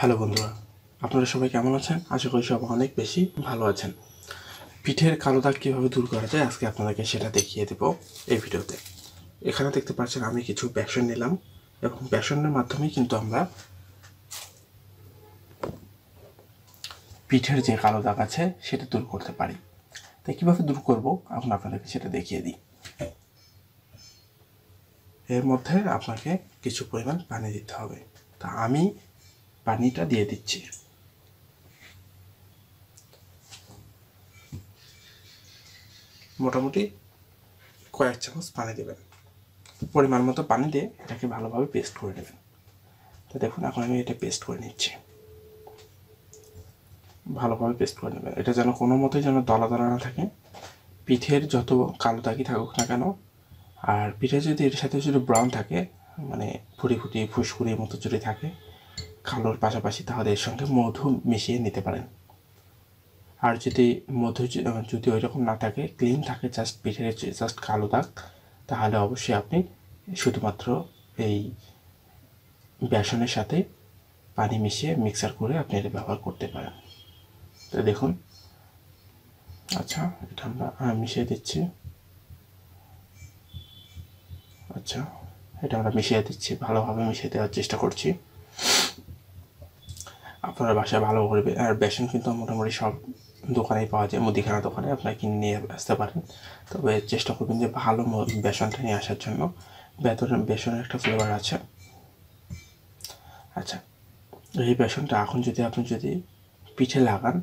hello বন্ধুরা আপনারা সবাই কেমন আছেন আশা করি সব অনেক বেশি ভালো আছেন পিঠের কালো দাগ কীভাবে দূর করা যায় আজকে আপনাদেরকে সেটা দেখিয়ে দেব এই ভিডিওতে এখানে দেখতে পাচ্ছেন আমি কিছু ব্যাসন নিলাম এবং বেসনের মাধ্যমে কিন্তু আমরা পিঠের যে কালো দাগ আছে সেটা দূর করতে পারি তাই কীভাবে দূর করব এখন আপনাদেরকে সেটা দেখিয়ে দিই এর মধ্যে আপনাকে কিছু পরিমাণ পানি দিতে হবে তা আমি পানিটা দিয়ে দিচ্ছি মোটামুটি কয়েক চামচ পানি দেবেন পরিমাণ মতো পানি দিয়ে এটাকে ভালোভাবে পেস্ট করে নেবেন তো দেখুন এখন আমি এটা পেস্ট করে নিচ্ছি ভালোভাবে পেস্ট করে নেবেন এটা যেন কোনো মতোই যেন দলা দলা না থাকে পিঠের যত কালো দাগি থাকুক না কেন আর পিঠে যদি এর সাথে যদি ব্রাউন থাকে মানে ফুটি ফুটি ফুসকুড়ির মতো যদি থাকে খালোর পাশাপাশি তাদের সঙ্গে মধু মিশিয়ে নিতে পারেন আর যদি মধু যদি ওই রকম না থাকে ক্লিন থাকে জাস্ট পিঠের জাস্ট কালো দাগ তাহলে অবশ্যই আপনি শুধুমাত্র এই বেসনের সাথে পানি মিশিয়ে মিক্সার করে আপনি এটা ব্যবহার করতে পারেন তো দেখুন আচ্ছা এটা আমরা মিশিয়ে দিচ্ছি আচ্ছা এটা আমরা মিশিয়ে দিচ্ছি ভালোভাবে মিশিয়ে দেওয়ার চেষ্টা করছি আপনার বাসায় ভালো করবে আর বেসন কিন্তু মোটামুটি সব দোকানেই পাওয়া যায় মুদিখানা দোকানে আপনারা কিনে নিয়ে আসতে পারেন তবে চেষ্টা করবেন যে ভালো বেসনটা নিয়ে আসার জন্য বেতন বেসনের একটা ফ্লেভার আছে আচ্ছা এই বেসনটা এখন যদি আপনি যদি পিঠে লাগান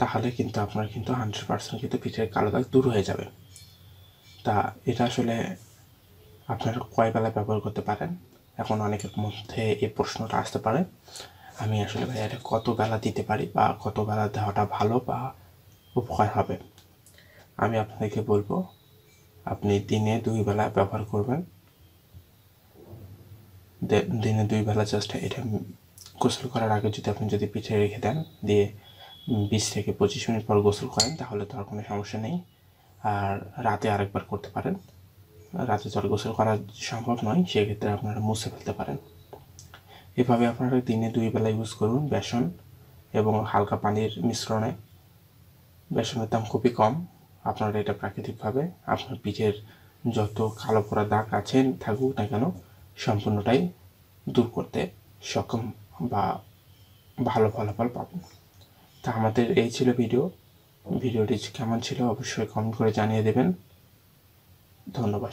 তাহলে কিন্তু আপনার কিন্তু হান্ড্রেড পার্সেন্ট কিন্তু পিঠের কালো দাগ দূর হয়ে যাবে তা এটা আসলে আপনারা কয় বেলা ব্যবহার করতে পারেন এখন অনেকের মধ্যে এই প্রশ্নটা আসতে পারে আমি আসলে ভাই এটা কত বেলা দিতে পারি বা কত বেলা দেওয়াটা ভালো বা উপকার হবে আমি আপনাদেরকে বলবো আপনি দিনে দুই বেলা ব্যবহার করবেন দিনে দুই বেলা জাস্ট এটা গোসল করার আগে যদি আপনি যদি পিঠে রেখে দেন দিয়ে বিশ থেকে পঁচিশ মিনিট পর গোসল করেন তাহলে তো আর কোনো সমস্যা নেই আর রাতে আরেকবার করতে পারেন রাতে জল গোসল করা সম্ভব নয় সেক্ষেত্রে আপনারা মুছে ফেলতে পারেন এভাবে আপনারা দিনে দুই বেলা ইউজ করুন বেসন এবং হালকা পানির মিশ্রণে বেসনের দাম খুবই কম আপনারা এটা প্রাকৃতিকভাবে আপনার পিঠের যত কালো পোড়া দাগ আছেন থাকুক না কেন সম্পূর্ণটাই দূর করতে সক্ষম বা ভালো ফলাফল পাবেন তা আমাদের এই ছিল ভিডিও ভিডিওটি কেমন ছিল অবশ্যই কমেন্ট করে জানিয়ে দেবেন ধন্যবাদ